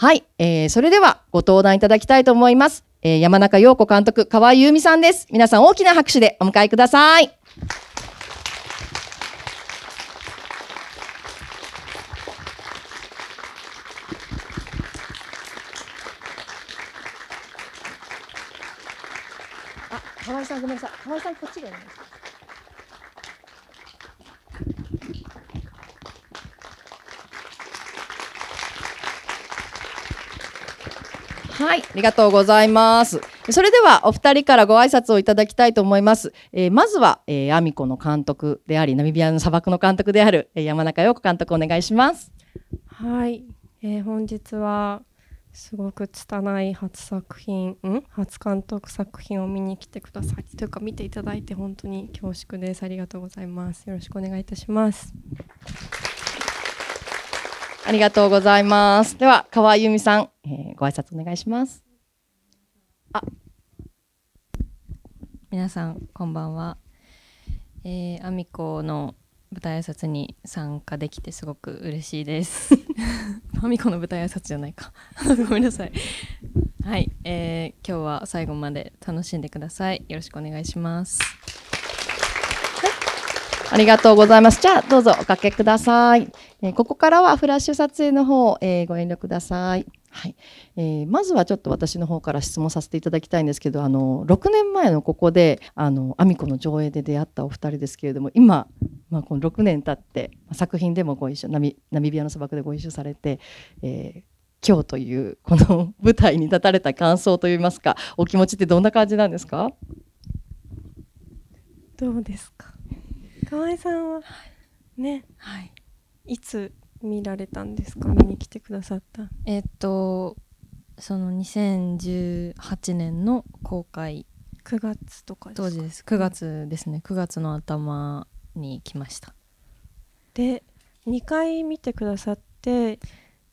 はい、えー、それではご登壇いただきたいと思います。えー、山中陽子監督、河合由美さんです。皆さん大きな拍手でお迎えください。あ、河合さんごめんなさい。河合さんこっちでお願いします。はい、ありがとうございます。それではお二人からご挨拶をいただきたいと思います。えー、まずは、えー、アミコの監督であり、ナミビアの砂漠の監督である、えー、山中陽子監督お願いします。はい、えー、本日はすごく拙い初作品、ん初監督作品を見に来てくださいというか見ていただいて本当に恐縮です。ありがとうございます。よろしくお願いいたします。ありがとうございます。では、川由美さん、えー、ご挨拶お願いします。あ皆さんこんばんは。えー、アミの舞台挨拶に参加できてすごく嬉しいです。アミコの舞台挨拶じゃないか。ごめんなさい。はい、えー、今日は最後まで楽しんでください。よろしくお願いします。ありがとうございます。じゃあ、どうぞおかけください。えー、ここからはフラッシュ撮影の方、えー、ご遠慮ください。はいえー、まずはちょっと私の方から質問させていただきたいんですけどあの6年前のここで「あのアミコ」の上映で出会ったお二人ですけれども今、まあ、この6年経って作品でもご一緒ナミビアの砂漠でご一緒されて、えー、今日というこの 舞台に立たれた感想といいますかお気持ちってどんな感じなんですかどうですか河合さんは、ね、はい、いつ見られたんですか見に来てくださったえっとその2018年の公開9月とか当時です9月ですね9月の頭に来ましたで2回見てくださって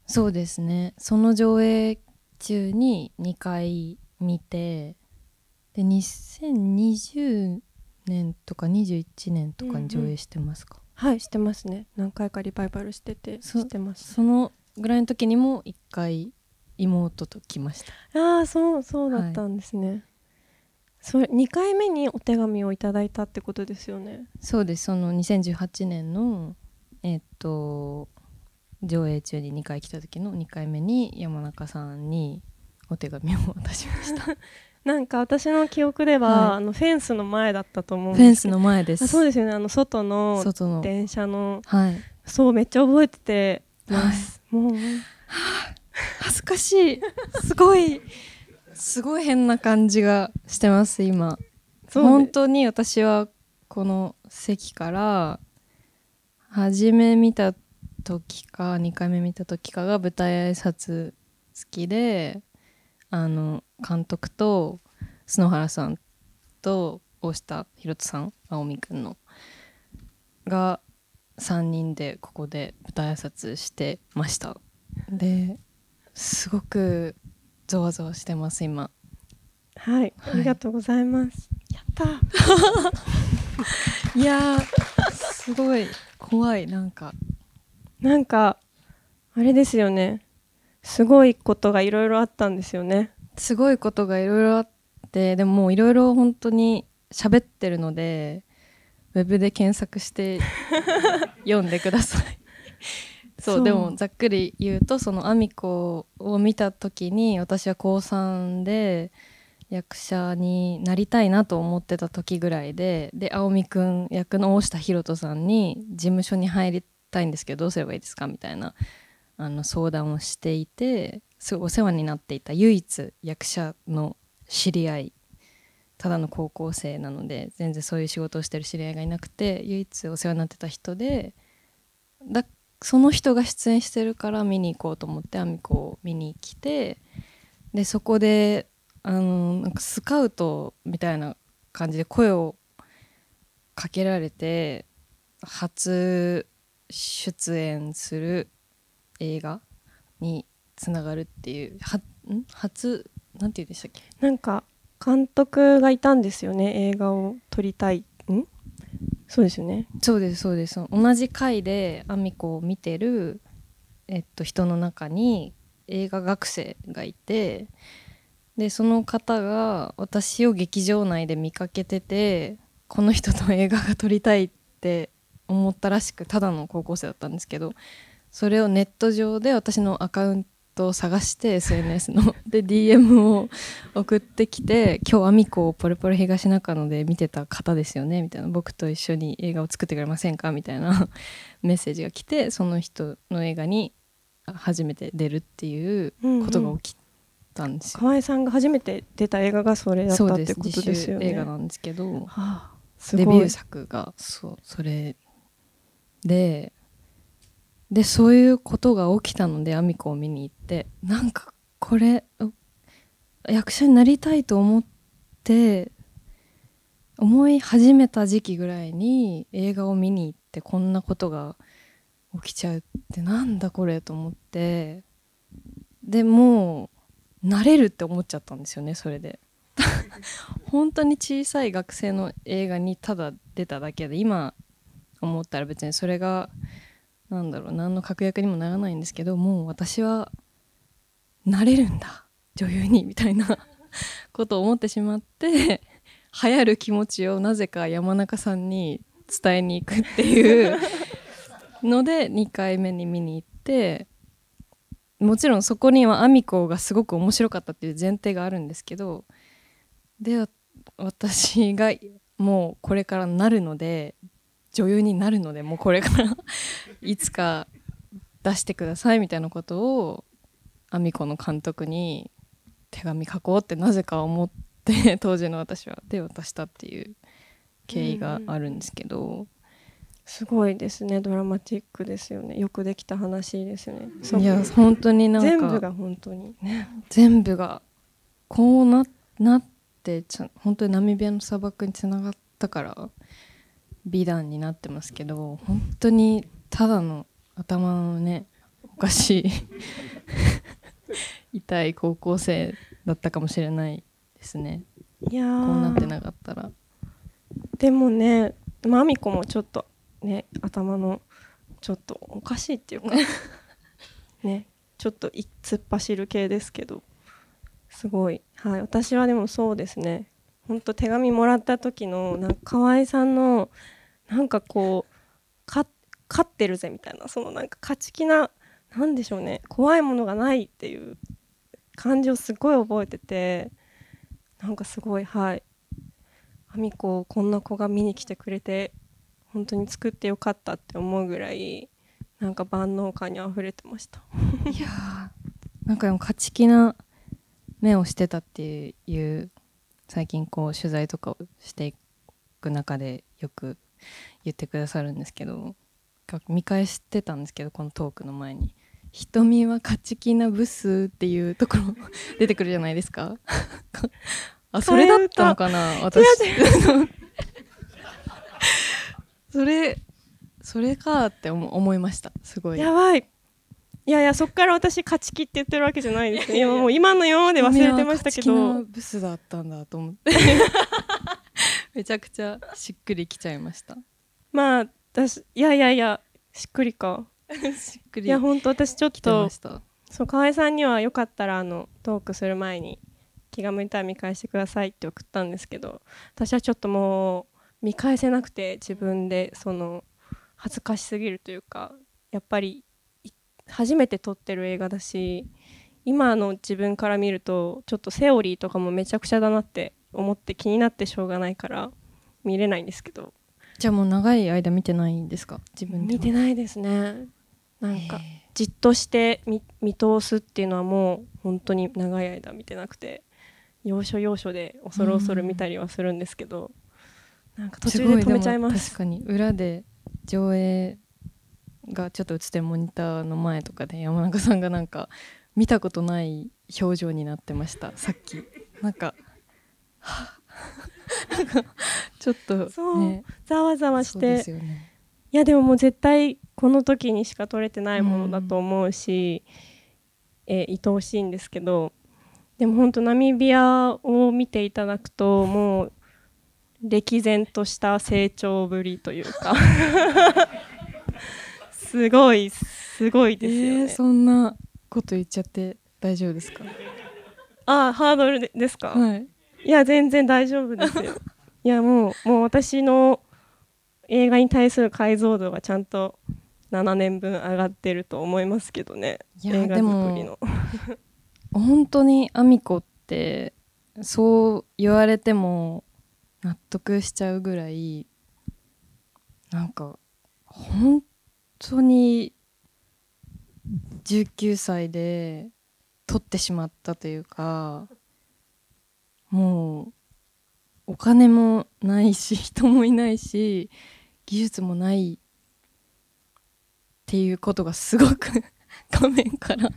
そうですねその上映中に2回見てで2020年とか21年とかに上映してますか、はいしてますね何回かリバイバルしててしてます、そのぐらいの時にも一回妹と来ましたああそうそうだったんですね、はい、それ2回目にお手紙をいただいたってことですよねそうですその2018年のえー、っと上映中に2回来た時の2回目に山中さんにお手紙を渡しました なんか私の記憶では、はい、あのフェンスの前だったと思うフェンスの前ですそうですよねあの外の電車のはい、そうめっちゃ覚えててます、はい、もう、恥ずかしいすごいすごい変な感じがしてます今本当に私はこの席から初め見た時か2回目見た時かが舞台挨拶好きであの監督と篠原さんと大下弘人さん青海くんのが3人でここで舞台挨拶してましたですごくざわざわしてます今はい、はい、ありがとうございます、やった いやすごい怖いなんかなんかあれですよねすごいことがいろいろあったんですよね。すごいことがいろいろあってでももういろいろ本当に喋ってるのでウェブで検索して 読んでください そうでもざっくり言うとその「アミコ」を見た時に私は高3で役者になりたいなと思ってた時ぐらいでで青海くん役の大下博人さんに事務所に入りたいんですけどどうすればいいですかみたいなあの相談をしていてすごいお世話になっていた唯一役者の知り合いただの高校生なので全然そういう仕事をしてる知り合いがいなくて唯一お世話になってた人でだその人が出演してるから見に行こうと思ってアミコを見に来てでそこであのなんかスカウトみたいな感じで声をかけられて初出演する映画につながるっていうはん初なんて言うんでしたっけなんか監督がいたんですよね映画を撮りたいんそうですよねそうですそうです同じ回でアミコを見てる、えっと、人の中に映画学生がいてでその方が私を劇場内で見かけててこの人と映画が撮りたいって思ったらしくただの高校生だったんですけどそれをネット上で私のアカウントを探して SNS の で DM を送ってきて「今日アミコをポルポル東中野で見てた方ですよね」みたいな「僕と一緒に映画を作ってくれませんか?」みたいな メッセージが来てその人の映画に初めて出るっていうことが起きたんですうんうん、河合さんが初めて出た映画がそれだったってことですよね。映画なんですけど、はあ、デビュー作がそうそれででそういうことが起きたのでアミコを見に行ってなんかこれ役者になりたいと思って思い始めた時期ぐらいに映画を見に行ってこんなことが起きちゃうってなんだこれと思ってでもう慣れるって思っちゃったんですよねそれで 本当に小さい学生の映画にただ出ただけで今思ったら別にそれがなんだろう何の確約にもならないんですけどもう私はなれるんだ女優にみたいな ことを思ってしまって流行る気持ちをなぜか山中さんに伝えに行くっていうので2回目に見に行ってもちろんそこにはアミ子がすごく面白かったっていう前提があるんですけどで私がもうこれからなるので女優になるのでもうこれからいつか出してくださいみたいなことをあみ、この監督に手紙書こうってなぜか思って当時の私は手を渡したっていう経緯があるんですけど、うん、すごいですねドラマチックですよねよくできた話ですよねいや本当になんか全部が本当に、全部がこうななってちゃ本当にナミビアの砂漠につながったから。美談になってますけど本当にただの頭のねおかしい 痛い高校生だったかもしれないですねいやこうなってなかったらでもねまみこもちょっとね頭のちょっとおかしいっていうか ねちょっと突っ走る系ですけどすごい、はい、私はでもそうですねほんと手紙もらった時のなんか河合さんのなんかこう勝ってるぜみたいなそのなんか勝ち気な何でしょうね怖いものがないっていう感じをすごい覚えててなんかすごいはいあみここんな子が見に来てくれて本当に作ってよかったって思うぐらいなんか万能感にあふれてましたいやーなんかでも勝ち気な目をしてたっていう最近こう取材とかをしていく中でよく言ってくださるんですけど見返してたんですけどこのトークの前に「瞳は勝ち気なブス」っていうところ 出てくるじゃないですか あそれだったのかな私 それそれかって思いましたすごいやばいいやいやそこから私勝ち気って言ってるわけじゃないです今もう今のようで忘れてましたけどブスだったんだと思ってめちゃくちゃしっくりきちゃいましたまあ私いやいやいやしっくりか しっくりいや本当私ちょっとそう河合さんにはよかったらあのトークする前に気が向いたら見返してくださいって送ったんですけど私はちょっともう見返せなくて自分でその恥ずかしすぎるというかやっぱり初めて撮ってる映画だし今の自分から見るとちょっとセオリーとかもめちゃくちゃだなって思って気になってしょうがないから見れないんですけどじゃあもう長い間見てないんですか自分で見てないですねなんかじっとして見通すっていうのはもう本当に長い間見てなくて要所要所で恐る恐る見たりはするんですけど、うん、なんか途中で止めちゃいます確かに裏で上映がちょっと映ってモニターの前とかで山中さんがなんか見たことない表情になってましたさっきなんかちょっと、ね、そうざわざわして、ね、いやでももう絶対この時にしか撮れてないものだと思うし、うん、え愛おしいんですけどでも本当ナミビアを見ていただくともう歴然とした成長ぶりというか すごいすごいですよね、えー、そんなこと言っちゃって大丈夫ですかあハードルですか、はいいや全然大丈夫ですよ いやもうもう私の映画に対する解像度がちゃんと7年分上がってると思いますけどね映画作りの本当にアミコってそう言われても納得しちゃうぐらいなんか本当に19歳で撮ってしまったというかもうお金もないし 人もいないし技術もないっていうことがすごく 画面から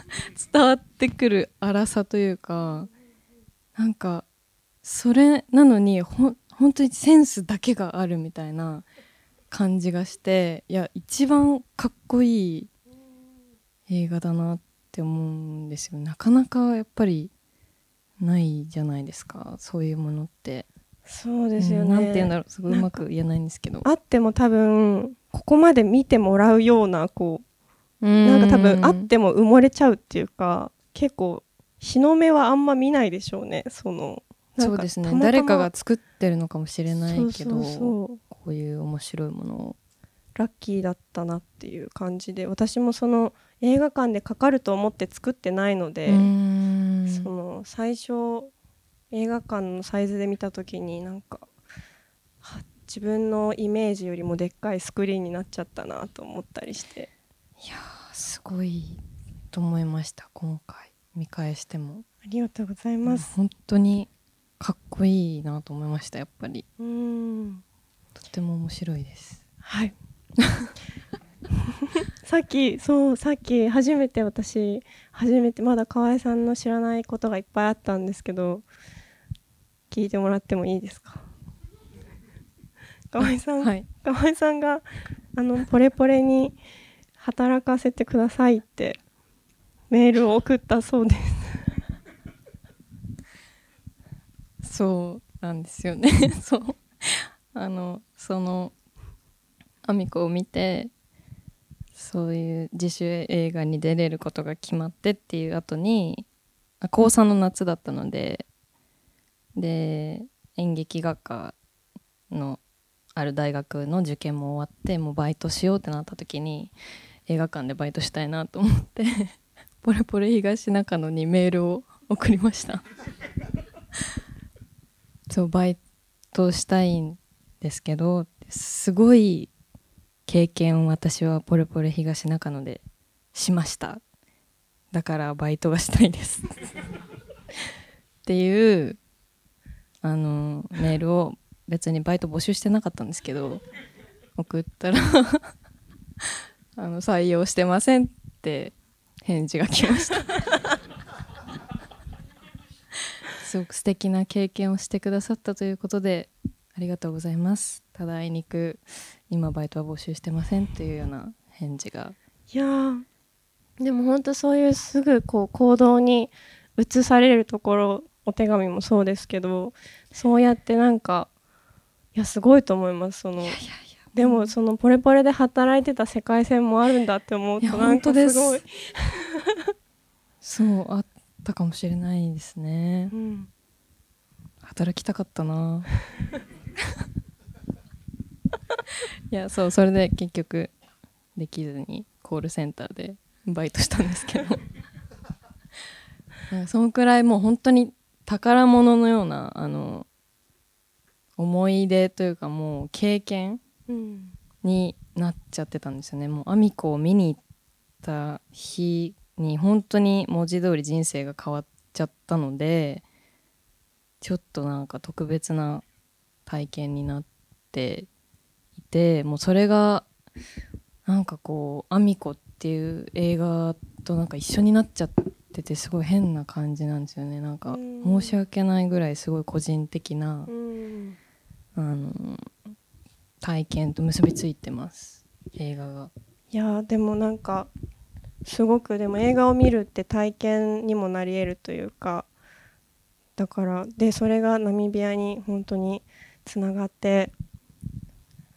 伝わってくる荒さというかなんかそれなのにほ本当にセンスだけがあるみたいな感じがしていや一番かっこいい映画だなって思うんですよなかなかやっぱりないじゃないですかそういうものってそうですよね、うん、なんて言うんだろうすごいうまく言えないんですけどあっても多分ここまで見てもらうようなこうなんか多分あっても埋もれちゃうっていうか結構日の目はあんま見ないでしょうねそのそうですね誰かが作ってるのかもしれないけどこういう面白いものをラッキーだったなっていう感じで私もその映画館でかかると思って作ってないのでその最初映画館のサイズで見た時になんか自分のイメージよりもでっかいスクリーンになっちゃったなと思ったりしていやすごいと思いました今回見返してもありがとうございます、ん、本当にかっこいいなと思いましたやっぱりうんとても面白いですはい さっきそうさっき初めて私初めてまだ河合さんの知らないことがいっぱいあったんですけど聞いてもらってもいいですか河合さん、はい、河合さんがあのポレポレに働かせてくださいってメールを送ったそうです そうなんですよね そうあのそのアミコを見てそういう自主映画に出れることが決まってっていう後に高3の夏だったのでで演劇学科のある大学の受験も終わってもうバイトしようってなった時に映画館でバイトしたいなと思って ポレポレ東中野にメールを送りましたそうバイトしたいんですけどすごい経験を私はポルポル東中野でしましただからバイトがしたいですっていうあのメールを別にバイト募集してなかったんですけど送ったら あの採用してませんって返事が来ましたすごく素敵な経験をしてくださったということでありがとうございますただあいにく今バイトは募集してませんっていうような返事がいやでも本当そういうすぐこう行動に移されるところお手紙もそうですけどそうやってなんかいやすごいと思いますそのでもそのポレポレで働いてた世界線もあるんだって思うとなんかすごいそうあったかもしれないですね、うん、働きたかったないやそうそれで結局できずにコールセンターでバイトしたんですけどそのくらいもう本当に宝物のようなあの思い出というかもう経験になっちゃってたんですよね。もうアミコを見に行った日に本当に文字通り人生が変わっちゃったのでちょっとなんか特別な体験になっていてもうそれがなんかこう「アミコ」っていう映画となんか一緒になっちゃっててすごい変な感じなんですよねなんか申し訳ないぐらいすごい個人的なあの体験と結びついてます映画が。いやでもなんかすごくでも映画を見るって体験にもなりえるというかだからでそれがナミビアに本当につながって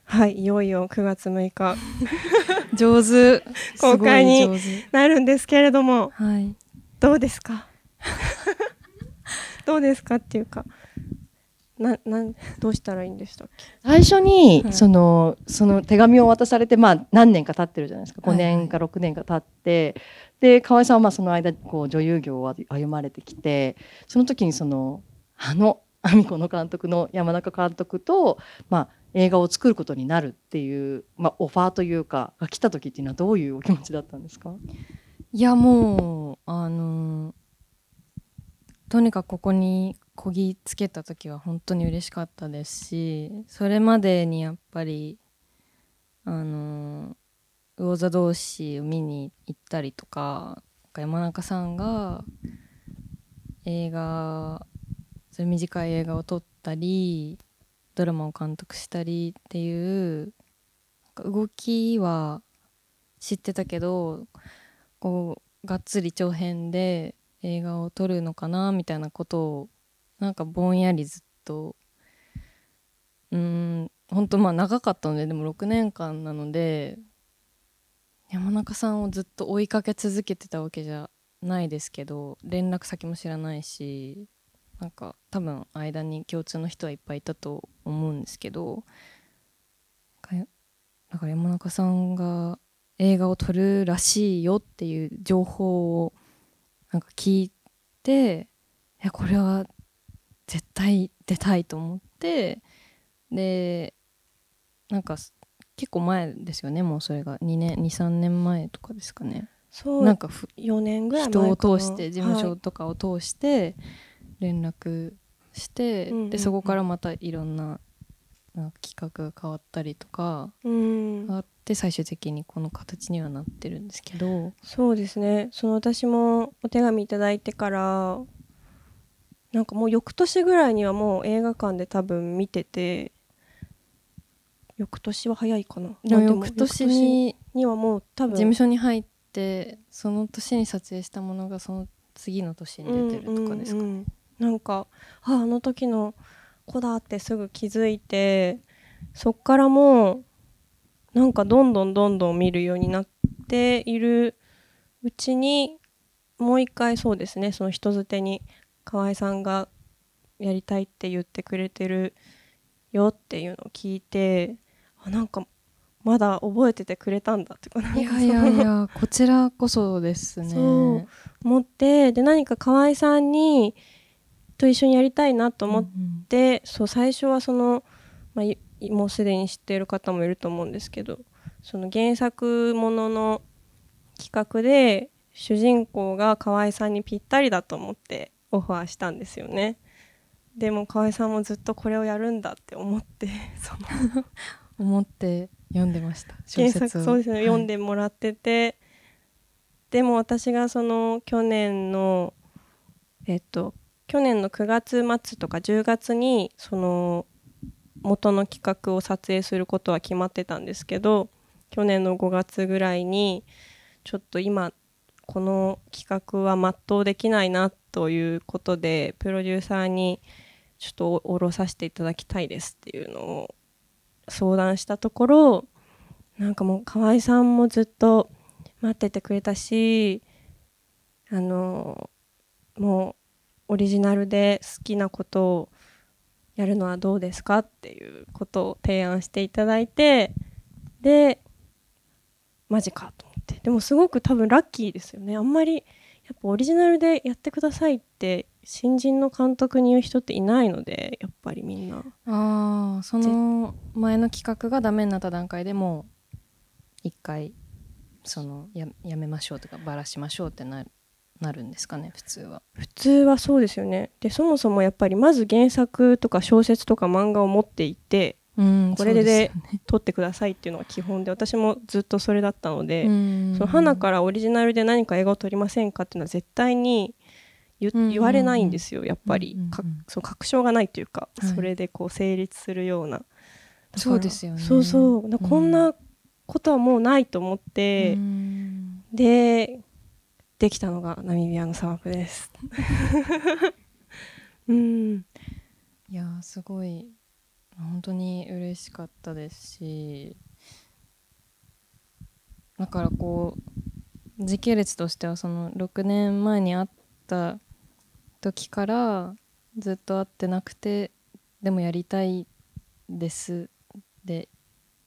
はいいよいよ9月6日 上手公開になるんですけれども、はい、どうですか どうですかっていうかななんどうしたらいいんでしたっけ最初に、はい、そのその手紙を渡されて、まあ、何年か経ってるじゃないですか5年か6年か経って、はい、で河合さんはまあその間こう女優業を歩まれてきてその時にその「あの阿美子の監督の山中監督と、まあ、映画を作ることになるっていう、まあ、オファーというかが来た時っていうのはどういうお気持ちだったんですかいやもうあのとにかくここにこぎつけた時は本当に嬉しかったですしそれまでにやっぱりあの魚座同士を見に行ったりとか山中さんが映画そういう短い映画を撮ったりドラマを監督したりっていう動きは知ってたけどこうがっつり長編で映画を撮るのかなみたいなことをなんかぼんやりずっとうん本当まあ長かったのででも6年間なので山中さんをずっと追いかけ続けてたわけじゃないですけど連絡先も知らないしなんか多分間に共通の人はいっぱいいたと思うんですけどだから山中さんが映画を撮るらしいよっていう情報をなんか聞いていこれは絶対出たいと思ってでなんか結構前ですよねもうそれが2年23年前とかですかねそうなんか4年ぐらい人を通して事務所とかを通して、はい連絡して、うんうんうん、でそこからまたいろんななん企画が変わったりとかあって最終的にこの形にはなってるんですけどそうですねその私もお手紙頂いてからなんかもう翌年ぐらいにはもう映画館で多分見てて翌年は早いかな翌年ににはもう多分事務所に入ってその年に撮影したものがその次の年に出てるとかですかね。うんうんうんなんかああの時の子だってすぐ気づいてそっからもうなんかどんどんどんどん見るようになっているうちにもう一回そうですねその人づてに河合さんがやりたいって言ってくれてるよっていうのを聞いてあなんかまだ覚えててくれたんだっていやいやいやこちらこそですね。そう思ってで何か河合さんにと一緒にやりたいなと思って、うんうん、そう最初はその、まあ、もうすでに知っている方もいると思うんですけどその原作ものの企画で主人公が河合さんにぴったりだと思ってオファーしたんですよね。でも河合さんもずっとこれをやるんだって思ってその 思って読んでました原作そうですね、はい、読んでもらっててでも私がその去年のえっと去年の9月末とか10月にその元の企画を撮影することは決まってたんですけど去年の5月ぐらいにちょっと今この企画は全うできないなということでプロデューサーにちょっと降ろさせていただきたいですっていうのを相談したところなんかもう河合さんもずっと待っててくれたしあのもうオリジナルで好きなことをやるのはどうですかっていうことを提案していただいてでマジかと思ってでもすごく多分ラッキーですよねあんまりやっぱオリジナルでやってくださいって新人の監督に言う人っていないのでやっぱりみんなああその前の企画がダメになった段階でもう一回そのややめましょうとかばらしましょうってななるんですかね普通は普通はそうですよねでそもそもやっぱりまず原作とか小説とか漫画を持っていて、これでで撮ってくださいっていうのが基本で私もずっとそれだったので、その花からオリジナルで何か映画を撮りませんかっていうのは絶対に言われないんですよやっぱり、かその確証がないというか、それでこう成立するようなそうですよねそうそうこんなことはもうないと思って、でできたのがナミビアの砂漠です。うんいやすごい本当に嬉しかったですしだからこう時系列としてはその6年前に会った時からずっと会ってなくてでもやりたいですで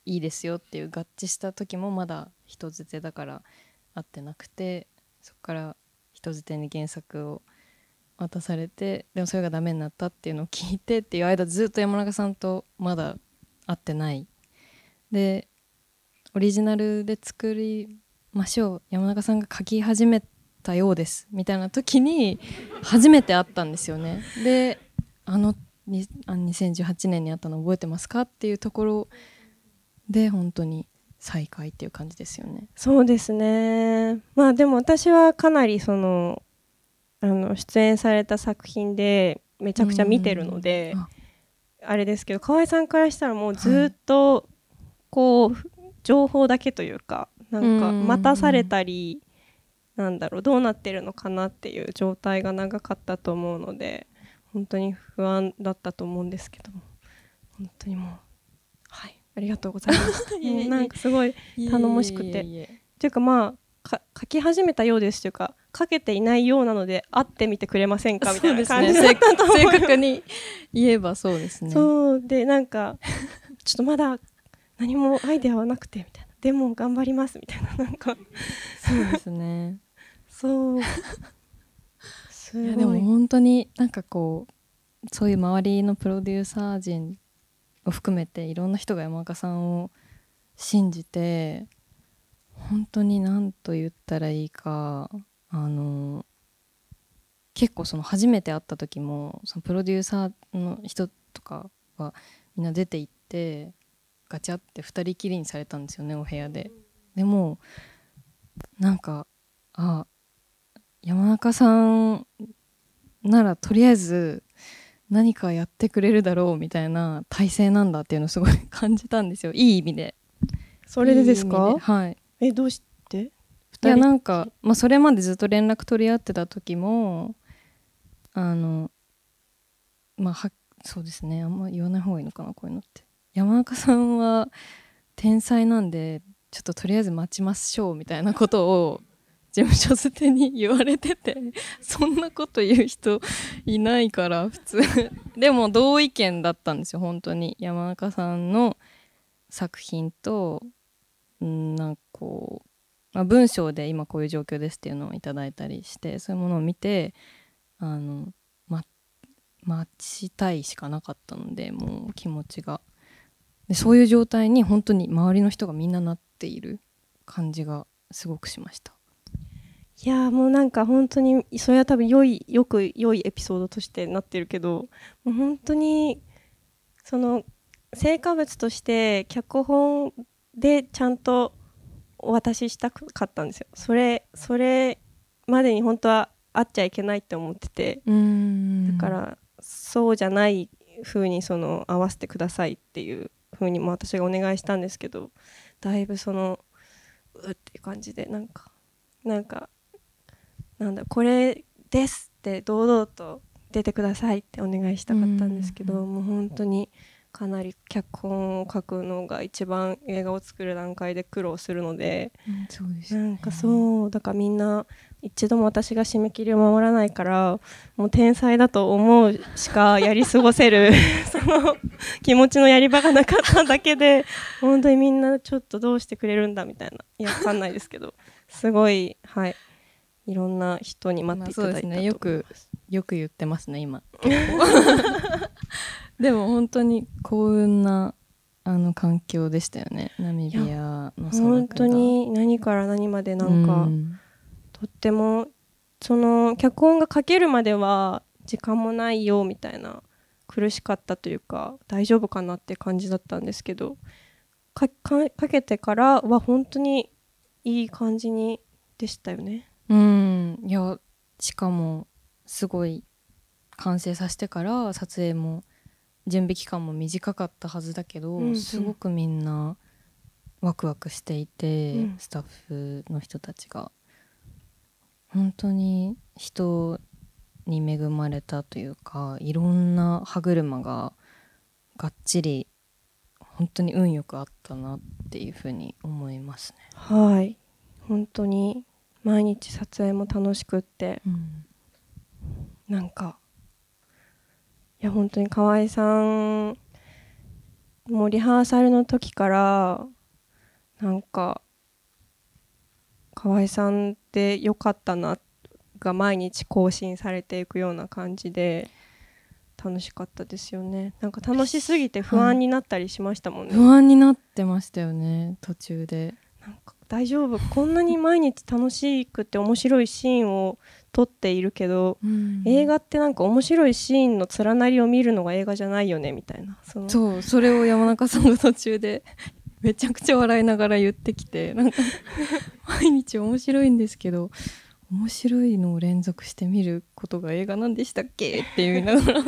いいですよっていう合致した時もまだ人づてだから会ってなくてそこから人づてに原作を渡されてでもそれがダメになったっていうのを聞いてっていう間ずっと山中さんとまだ会ってないでオリジナルで作りましょう山中さんが書き始めたようですみたいな時に初めて会ったんですよね。であの2018年に会ったの覚えてますかっていうところで本当に再会っていう感じですよね。そうですね。まあでも私はかなりそのあの出演された作品でめちゃくちゃ見てるので、あれですけど河合さんからしたらもうずっとこう、はい、情報だけというかなんか待たされたり、なんだろうどうなってるのかなっていう状態が長かったと思うので本当に不安だったと思うんですけど本当にもうありがとうございます もうなんかすごい頼もしくてというかまあ書き始めたようですというか書けていないようなので会ってみてくれませんかみたいな感じだったと思正確に言えばそうですねそうでなんかちょっとまだ何もアイデアはなくてみたいなでも頑張りますみたいななんかそうですねそうすごいいやでも本当になんかこうそういう周りのプロデューサー陣を含めていろんな人が山岡さんを信じて本当に何と言ったらいいかあの結構その初めて会った時もそのプロデューサーの人とかはみんな出て行ってガチャって2人きりにされたんですよねお部屋で。でもなんかあ山中さんならとりあえず何かやってくれるだろうみたいな体制なんだっていうのをすごい感じたんですよいい意味でそれでですかはいえどうしていやなんか、まあ、それまでずっと連絡取り合ってた時もあのまあはそうですねあんま言わない方がいいのかなこういうのって山中さんは天才なんでちょっととりあえず待ちましょうみたいなことを事務所捨てに言われてて そんなこと言う人いないから普通 でも同意見だったんですよ本当に山中さんの作品とんなんかこう、まあ、文章で今こういう状況ですっていうのをいただいたりしてそういうものを見てあの待ちたいしかなかったのでもう気持ちがでそういう状態に本当に周りの人がみんななっている感じがすごくしましたいやもうなんか本当にそれは多分良いよく良いエピソードとしてなってるけどもう本当にその成果物として脚本でちゃんとお渡ししたかったんですよそれそれまでに本当は会っちゃいけないって思っててだからそうじゃない風にその合わせてくださいっていう風にも私がお願いしたんですけどだいぶそのうっていう感じでなんかなんかなんだこれですって堂々と出てくださいってお願いしたかったんですけど、もう本当にかなり脚本を書くのが一番映画を作る段階で苦労するので、うんでね、なんかそうだからみんな一度も私が締め切りを守らないからもう天才だと思うしかやり過ごせる その気持ちのやり場がなかっただけで本当にみんなちょっとどうしてくれるんだみたいないや分かんないですけどすごいはいいろんな人に待っていただいたと、ね、よくよく言ってますね今 でも本当に幸運なあの環境でしたよねナミビアの本当に何から何までなんか、うん、とってもその脚本が書けるまでは時間もないよみたいな苦しかったというか大丈夫かなって感じだったんですけどかけてからは本当にいい感じにでしたよね。うんいやしかもすごい完成させてから撮影も準備期間も短かったはずだけど、うんすごくみんなワクワクしていて、うん、スタッフの人たちが本当に人に恵まれたというかいろんな歯車ががっちり本当に運よくあったなっていうふうに思いますね。はい本当に毎日撮影も楽しくって、うん、なんかいや本当に河合さんもうリハーサルの時からなんか河合さんって良かったなが毎日更新されていくような感じで楽しかったですよねなんか楽しすぎて不安になったりしましたもんね、はい、不安になってましたよね途中でなんか大丈夫こんなに毎日楽しくて面白いシーンを撮っているけど、うん、映画ってなんか面白いシーンの連なりを見るのが映画じゃないよねみたいなそうそれを山中さんが途中で めちゃくちゃ笑いながら言ってきてなんか 毎日面白いんですけど面白いのを連続して見ることが映画なんでしたっけって言いながら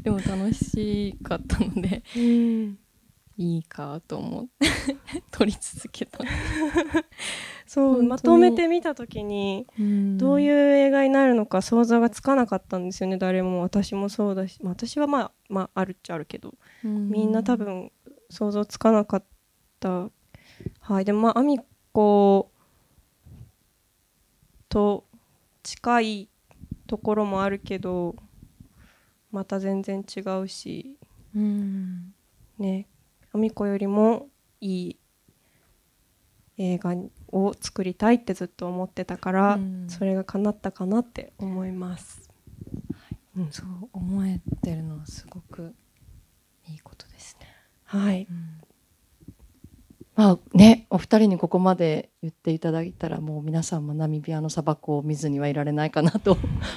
でも楽しかったので、うん、いいかと思って 撮り続けたそうまとめて見た時にどういう映画になるのか想像がつかなかったんですよね誰も私もそうだし、まあ、私はまあ、まあ、あるっちゃあるけどみんな多分想像つかなかったはいでもまあ亜美子と近いところもあるけどまた全然違うし、うん、ねヨミ子よりもいい映画を作りたいってずっと思ってたから、うん、それが叶ったかなって思います、はいうん、そう思えてるのはすごくいいことですねはい、うん、まあねお二人にここまで言っていただいたらもう皆さんもナミビアの砂漠を見ずにはいられないかなと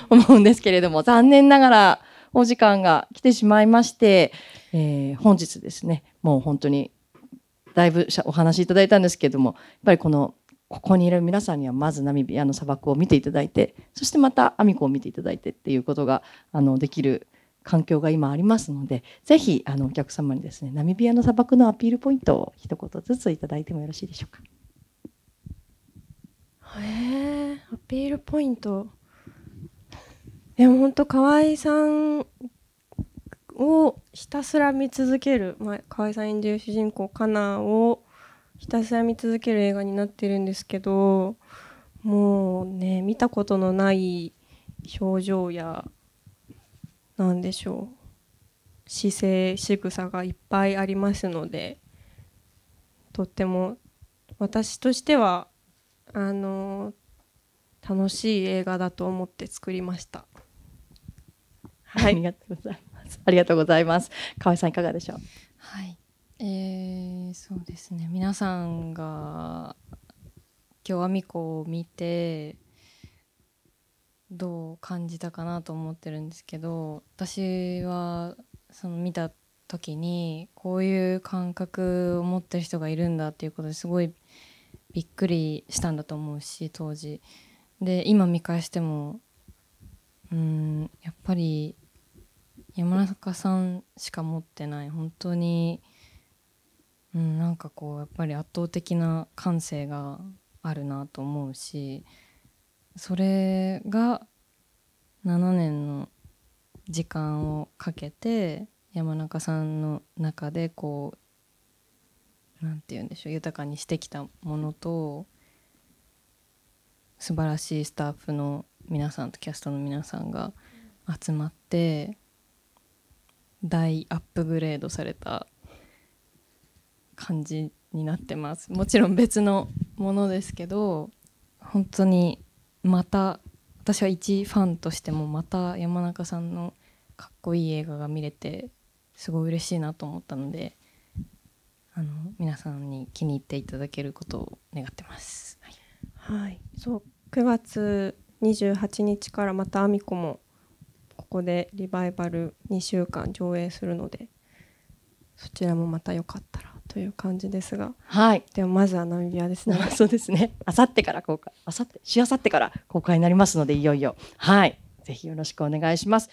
思うんですけれども残念ながらお時間が来てしまいまして、えー、本日ですねもう本当にだいぶお話いただいたんですけれどもやっぱりこのここにいる皆さんにはまずナミビアの砂漠を見ていただいてそしてまたアミコを見ていただいてっていうことがあのできる環境が今ありますのでぜひあのお客様にですねナミビアの砂漠のアピールポイントを一言ずついただいてもよろしいでしょうか。へえアピールポイントでも本当河合さんをひたすら見続ける、まあ、河合さん演じる主人公カナをひたすら見続ける映画になってるんですけどもうね見たことのない表情や何でしょう姿勢仕草がいっぱいありますのでとっても私としてはあの楽しい映画だと思って作りました。はい、ありがとうございます。ありがとうございます。河合さんいかがでしょう。はい、えー、そうですね。皆さんが今日アミコを見てどう感じたかなと思ってるんですけど、私はその見た時にこういう感覚を持ってる人がいるんだっていうことですごいびっくりしたんだと思うし当時で今見返してもうんやっぱり山中さんしか持ってない本当に、うん、なんかこうやっぱり圧倒的な感性があるなと思うしそれが7年の時間をかけて山中さんの中でこう何て言うんでしょう豊かにしてきたものと素晴らしいスタッフの皆さんとキャストの皆さんが集まって大アップグレードされた感じになってますもちろん別のものですけど本当にまた私は一ファンとしてもまた山中さんのかっこいい映画が見れてすごい嬉しいなと思ったのであの皆さんに気に入っていただけることを願ってます。はい、はい、そう9月28日からまたアミコもここでリバイバル2週間上映するのでそちらもまたよかったらという感じですが、はい、ではまずはナミビアですね。そうですね。あさってから公開、あさって、しあさってから公開になりますので、いよいよ、はい、ぜひよろしくお願いします。